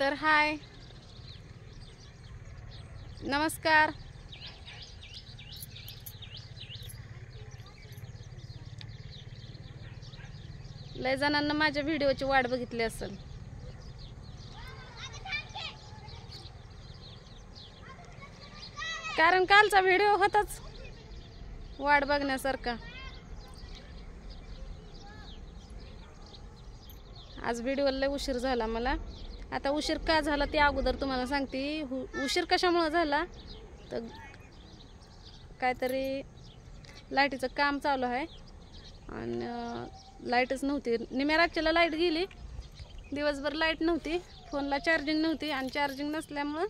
तर हाय नमस्कार लय जणांना माझ्या व्हिडिओची वाट बघितली असेल कारण कालचा व्हिडिओ होताच वाट बघण्यासारखा आज व्हिडिओ लय उशीर झाला मला आता उशीर का झाला ते अगोदर तुम्हाला सांगते उशीर कशामुळं झाला तर काहीतरी लाईटीचं काम चालू आहे आणि लाईटच नव्हती निम्या रातच्याला लाईट गेली दिवसभर लाईट नव्हती फोनला चार्जिंग नव्हती आणि चार्जिंग नसल्यामुळं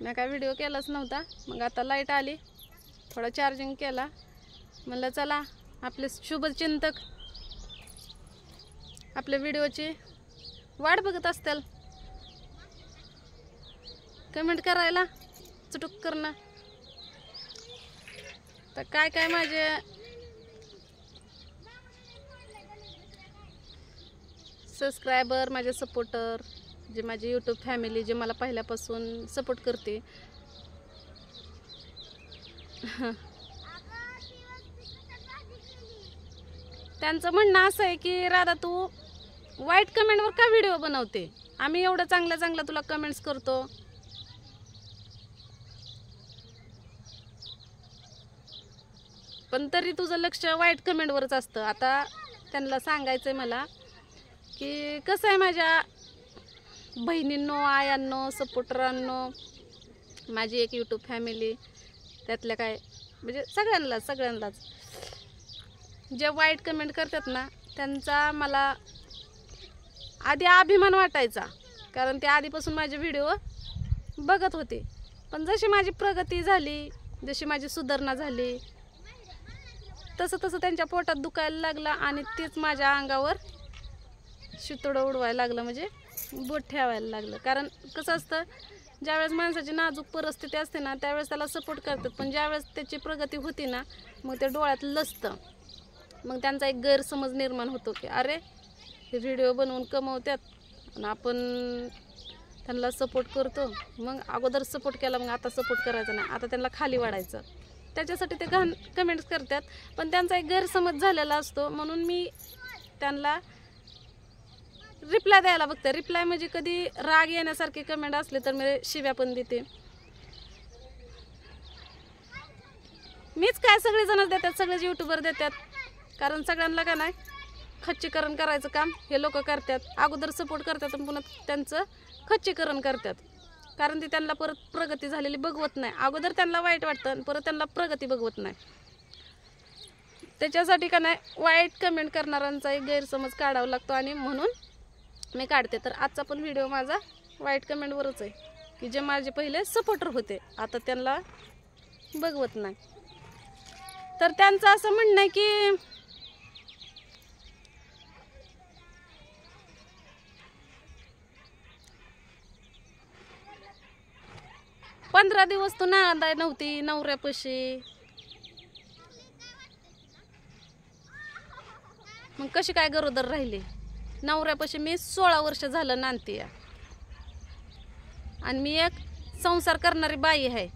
मी काय व्हिडिओ केलाच नव्हता मग आता लाईट आली थोडं चार्जिंग केला म्हणलं चला आपले शुभचिंतक आपल्या व्हिडिओची वाट बघत असतील कमेंट करायला चुटूक करणं तर काय काय माझे सबस्क्रायबर माझे सपोर्टर जे माझी यूट्यूब फॅमिली जे मला पहिल्यापासून सपोर्ट करते त्यांचं म्हणणं असं आहे की राधा तू वाईट कमेंटवर का व्हिडिओ बनवते आम्ही एवढं चांगल्या चांगल्या तुला कमेंट्स करतो पण तरी तुझं लक्ष वाईट कमेंटवरच असतं आता त्यांना सांगायचं आहे मला की कसं आहे माझ्या बहिणींनो आयांनो सपोर्टरांनो माझी एक यूट्यूब फॅमिली त्यातल्या काय म्हणजे सगळ्यांनाच सगळ्यांनाच जे वाईट कमेंट करतात ना त्यांचा मला आधी अभिमान वाटायचा कारण ते आधीपासून माझे व्हिडिओ बघत होते पण जशी माझी प्रगती झाली जशी माझी सुधारणा झाली तसं तसं त्यांच्या पोटात दुखायला लागलं आणि तेच माझ्या अंगावर शितोडं उडवायला लागलं म्हणजे बोट ठेवायला लागलं कारण कसं असतं ज्यावेळेस माणसाची नाजूक परिस्थिती असते ना त्यावेळेस त्याला सपोर्ट करतात पण ज्यावेळेस त्याची प्रगती होती ना मग ते डोळ्यात लसतं मग त्यांचा एक गैरसमज निर्माण होतो की अरे हे व्हिडिओ बनवून कमवतात आणि आपण त्यांना सपोर्ट करतो मग अगोदर सपोर्ट केला मग आता सपोर्ट करायचा नाही आता त्यांना खाली वाढायचं त्याच्यासाठी ते घाण कमेंट्स करतात पण त्यांचा एक गैरसमज झालेला असतो म्हणून मी त्यांना रिप्लाय द्यायला बघते रिप्लाय म्हणजे कधी राग येण्यासारखे कमेंट असले तर मी शिव्या पण देते मीच काय सगळेजण देतात सगळेच युट्यूबर देतात कारण सगळ्यांना का नाही खच्चीकरण करायचं काम हे लोक करतात अगोदर सपोर्ट करतात आणि पुन्हा त्यांचं खच्चीकरण करतात कारण ते त्यांना परत प्रगती झालेली बघवत नाही अगोदर त्यांना वाईट वाटतं आणि परत त्यांना प्रगती बघवत नाही त्याच्यासाठी का नाही वाईट कमेंट करणाऱ्यांचा एक गैरसमज काढावा लागतो आणि म्हणून मी काढते तर आजचा पण व्हिडिओ माझा वाईट कमेंटवरच आहे की जे माझे पहिले सपोर्टर होते आता त्यांना बघवत नाही तर त्यांचं असं म्हणणं आहे की पंधरा दिवस तू नांदा नव्हती नवऱ्यापाशी मग कशी काय गरोदर राहिली नवऱ्यापाशी मी सोळा वर्ष झालं नांदते आणि मी एक संसार करणारी बाई आहे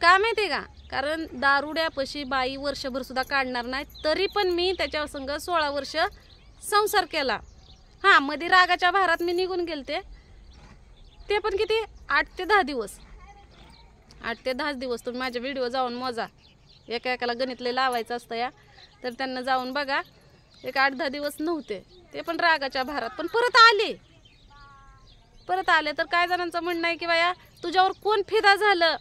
का माहिती का कारण दारुड्यापाशी बाई वर्षभर सुद्धा काढणार नाही तरी पण मी त्याच्या संग सोळा वर्ष संसार केला हां मध्ये रागाच्या भारात मी निघून गेलते ते पण किती आठ ते दहा दिवस आठ ते दहाच दिवस तुम्ही माझ्या व्हिडिओ जाऊन मोजा एका एकाला गणितले लावायचं असतं या तर त्यांना जाऊन बघा एक आठ दहा दिवस नव्हते ते पण रागाच्या भारात पण परत आले परत आले तर काय जणांचं म्हणणं आहे की बाया तुझ्यावर कोण फिदा झालं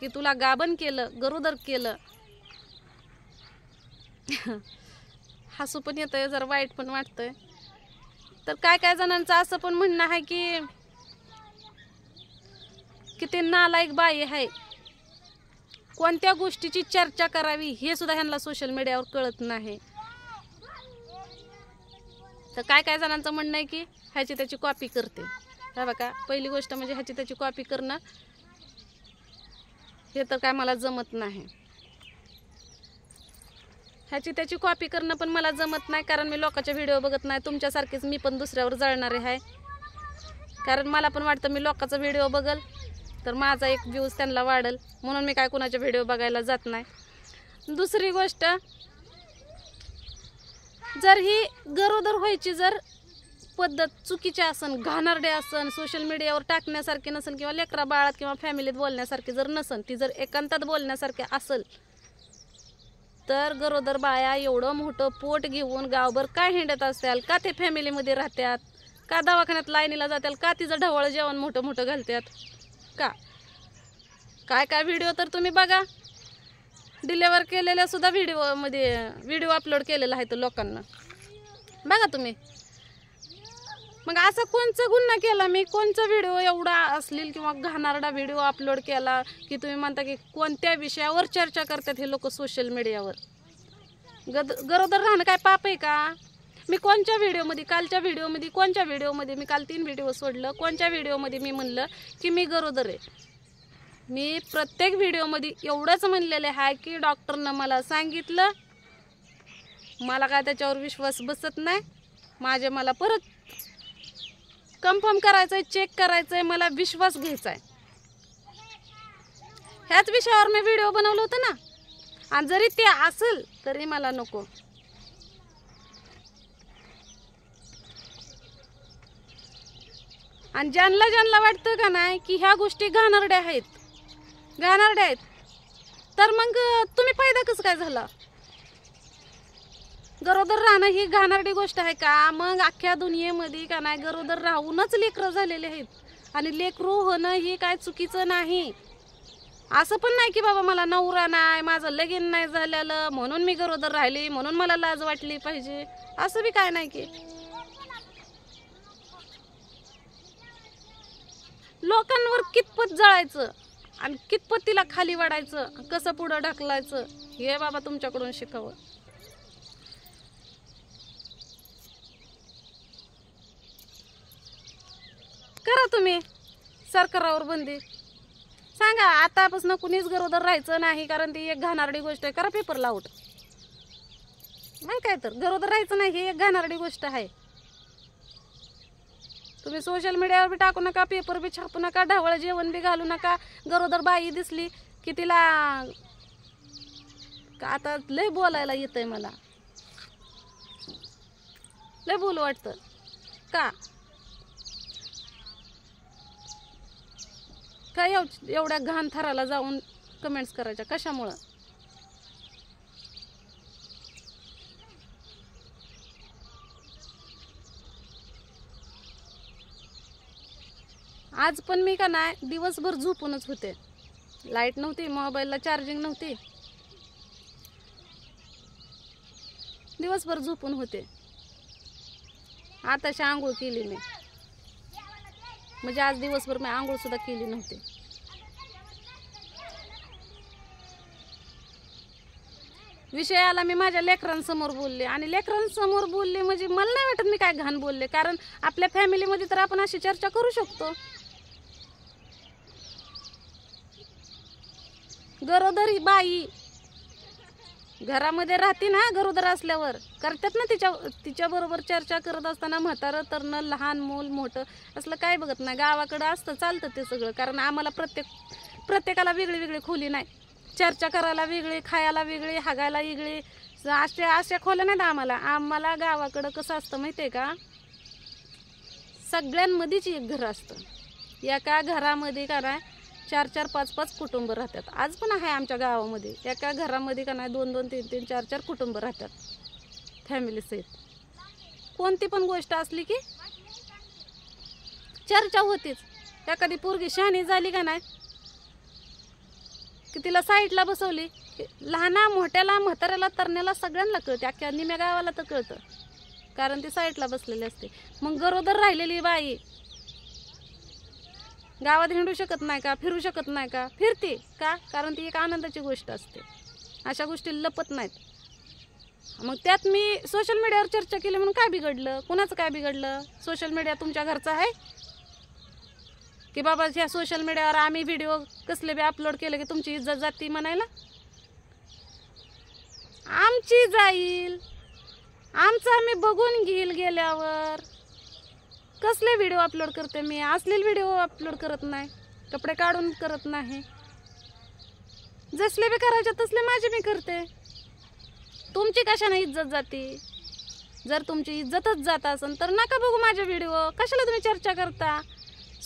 की तुला गाबन केलं गरोदर केलं हसू पण येतंय जरा वाईट पण वाटतंय तर काय काय जणांचं असं पण म्हणणं आहे की की किती नालायक बाई आहे कोणत्या गोष्टीची चर्चा करावी हे सुद्धा ह्यांना सोशल मीडियावर कळत नाही तर काय काय जणांचं म्हणणं आहे की ह्याची त्याची कॉपी करते हा बघा पहिली गोष्ट म्हणजे ह्याची त्याची कॉपी करणं हे तर काय मला जमत नाही ह्याची त्याची कॉपी करणं पण मला जमत नाही कारण मी लोकांचे व्हिडिओ बघत नाही तुमच्यासारखीच मी पण दुसऱ्यावर जळणारे आहे कारण मला पण वाटतं मी लोकांचा व्हिडिओ बघल तर माझा एक व्ह्यूज त्यांना वाढेल म्हणून मी काय कुणाचे व्हिडिओ बघायला जात नाही दुसरी गोष्ट जर ही गरोदर व्हायची जर पद्धत चुकीची असन घाणरडे असन सोशल मीडियावर टाकण्यासारखी नसेल किंवा लेकरा बाळात किंवा फॅमिलीत बोलण्यासारखी जर नसेल ती जर एकांतात बोलण्यासारखी असेल तर गरोदर बाया एवढं मोठं पोट घेऊन गावभर काय हिंडत असाल का ते फॅमिलीमध्ये राहतात का दवाखान्यात लाईनीला जातात का तिचं ढवळ जेवण मोठं मोठं घालतात का काय काय व्हिडिओ तर तुम्ही बघा डिलेवर केलेल्यासुद्धा व्हिडिओमध्ये व्हिडिओ अपलोड केलेला आहे तो लोकांना बघा तुम्ही मग असा कोणचा गुन्हा केला मी कोणचा व्हिडिओ एवढा असलेल किंवा घाणारडा व्हिडिओ अपलोड केला की तुम्ही म्हणता की कोणत्या विषयावर चर्चा करतात हे लोक सोशल मीडियावर गद गरोदर राहणं काय पाप आहे का मी कोणत्या व्हिडिओमध्ये कालच्या व्हिडिओमध्ये कोणत्या व्हिडिओमध्ये मी काल तीन व्हिडिओ सोडलं कोणत्या व्हिडिओमध्ये मी म्हणलं की मी गरोदर आहे मी प्रत्येक व्हिडिओमध्ये एवढंच म्हणलेलं आहे की डॉक्टरनं मला सांगितलं मला काय त्याच्यावर विश्वास बसत नाही माझे मला परत कन्फर्म करायचं आहे चेक करायचं आहे मला विश्वास घ्यायचा आहे ह्याच विषयावर मी व्हिडिओ बनवलं होतं ना आणि जरी ते असेल तरी मला नको आणि ज्यांना ज्यांना वाटतं का नाही की ह्या गोष्टी घाणरड्या आहेत घाणरड्या आहेत तर मग तुम्ही फायदा कसं काय झाला गरोदर राहणं ही घाणरडी गोष्ट आहे का मग अख्ख्या दुनियेमध्ये का नाही गरोदर राहूनच लेकरं झालेले आहेत आणि लेकरू होणं ही काय चुकीचं नाही असं पण नाही की बाबा मला नवरा नाही माझं लगीन नाही झालेलं म्हणून मी गरोदर राहिली म्हणून मला लाज वाटली पाहिजे असं बी काय नाही की लोकांवर कितपत जळायचं आणि कितपत तिला खाली वाढायचं कसं पुढं ढकलायचं हे बाबा तुमच्याकडून शिकावं करा तुम्ही सरकारावर बंदी सांगा आतापासून कुणीच गरोदर राहायचं नाही कारण ती एक घाणारडी गोष्ट आहे करा पेपर लावट नाही काय तर गरोदर राहायचं नाही ही एक घाणारडी गोष्ट आहे तुम्ही सोशल मीडियावर बी टाकू नका पेपर बी छापू नका ढवळ जेवण बी घालू नका गरोदर बाई दिसली की तिला आता लय बोलायला येतंय मला लय बोल वाटतं का काय एवढ्या घाण थराला जाऊन कमेंट्स करायच्या कशामुळं आज पण मी का नाही दिवसभर झोपूनच होते लाईट नव्हती मोबाईलला चार्जिंग नव्हती दिवसभर झोपून होते आताशी आंघोळ केली मी म्हणजे आज दिवसभर मी आंघोळ सुद्धा केली नव्हती विषयाला मी माझ्या लेकरांसमोर बोलले आणि लेकरांसमोर बोलले म्हणजे मला नाही वाटत मी काय घाण बोलले कारण आपल्या फॅमिलीमध्ये तर आपण अशी चर्चा करू शकतो गरोदरी बाई घरामध्ये राहते ना गरोदर असल्यावर करतात ना तिच्या तिच्याबरोबर चर्चा करत असताना तर तरणं लहान मूल मोठं असलं काय बघत नाही गावाकडं असतं चालतं ते सगळं कारण आम्हाला प्रत्येक प्रत्येकाला वेगळी वेगळी खोली नाही चर्चा करायला वेगळी खायला वेगळी हागायला वेगळी अशा अशा खोल्या नाहीत आम्हाला आम्हाला गावाकडं कसं असतं माहिती आहे का सगळ्यांमध्येच एक घर असतं एका घरामध्ये करा चार चार पाच पाच कुटुंब राहतात आज पण आहे आमच्या गावामध्ये एका घरामध्ये का नाही दोन दोन तीन तीन चार चार कुटुंब राहतात फॅमिलीसहित कोणती पण गोष्ट असली की चर्चा होतीच कधी पोरगी शहाणी झाली का नाही की तिला साईडला बसवली लहाना मोठ्याला म्हाताऱ्याला तरण्याला सगळ्यांना कळते अख्ख्या निम्या गावाला तर कळतं कारण ती साईडला बसलेली असते मग गरोदर राहिलेली बाई गावात हिंडू शकत नाही का फिरू शकत नाही का फिरते का कारण ती एक आनंदाची गोष्ट असते अशा गोष्टी लपत नाहीत मग त्यात मी सोशल मीडियावर चर्चा केली म्हणून काय बिघडलं कुणाचं काय बिघडलं सोशल मीडिया तुमच्या घरचा आहे की बाबा ह्या सोशल मीडियावर आम्ही व्हिडिओ कसले बी अपलोड केले की तुमची इज्जत जाती म्हणायला आमची जाईल आमचं आम्ही बघून घेईल गेल्यावर कसले व्हिडिओ अपलोड करते मी असलेले व्हिडिओ अपलोड करत नाही कपडे काढून करत नाही जसले बी करायचे तसले माझे मी करते तुमची कशाने इज्जत जाते जर तुमची इज्जतच जात असेल तर नका बघू माझे व्हिडिओ कशाला तुम्ही चर्चा करता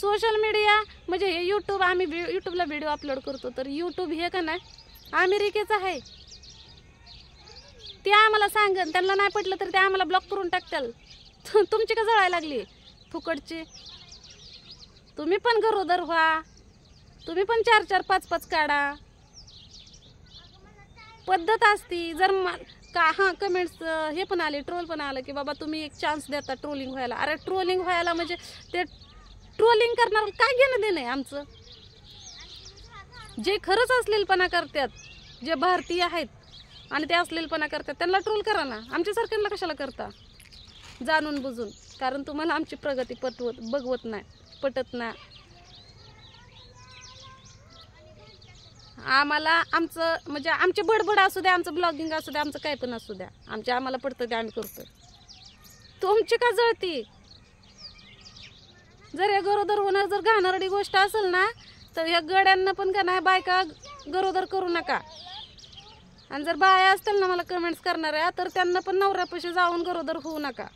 सोशल मीडिया म्हणजे हे यूट्यूब आम्ही यूट्यूबला व्हिडिओ अपलोड करतो तर यूट्यूब हे का नाही अमेरिकेचं आहे ते आम्हाला सांगन त्यांना नाही पटलं तर ते आम्हाला ब्लॉक करून टाकतील तुमची का जळायला लागली फुकटची तुम्ही पण गरोदर व्हा तुम्ही पण चार चार पाच पाच काढा पद्धत असती जर का हां कमेंट्स हे पण आले ट्रोल पण आलं की बाबा तुम्ही एक चान्स देता ट्रोलिंग व्हायला अरे ट्रोलिंग व्हायला म्हणजे ते ट्रोलिंग करणार काय घेणं देणं आहे आमचं जे खरंच असलेलपणा करतात जे भारतीय आहेत आणि ते पणा करतात त्यांना ट्रोल करा ना आमच्यासारख्यांना कशाला करता जाणून बुजून कारण तुम्हाला आमची प्रगती पटवत बघवत नाही पटत नाही आम्हाला आमचं म्हणजे आमचे बडबड असू द्या आमचं ब्लॉगिंग असू द्या आमचं काय पण असू द्या आमच्या आम्हाला पडतं ते आम्ही करतोय तुमची का जळती जर या गरोदर होणार जर घाणारडी गोष्ट असेल ना तर ह्या गड्यांना पण का नाही बायका गरोदर करू नका आणि जर बाया असतील ना मला कमेंट्स करणाऱ्या तर त्यांना पण नवऱ्यापाशी जाऊन गरोदर होऊ नका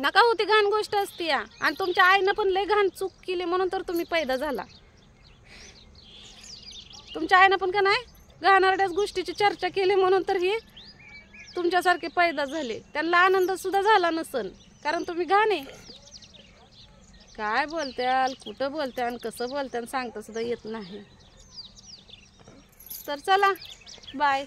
नका होती घाण गोष्ट असती या आणि तुमच्या आईनं पण लय घाण चूक केली म्हणून तर तुम्ही पैदा झाला तुमच्या आईनं पण का नाही घाणारड्याच गोष्टीची चर्चा केली म्हणून तर ही तुमच्यासारखे पैदा झाले त्यांना आनंद सुद्धा झाला नसन कारण तुम्ही घाण आहे काय बोलत्याल कुठं आणि कसं बोलत्या सांगता सुद्धा येत नाही तर चला बाय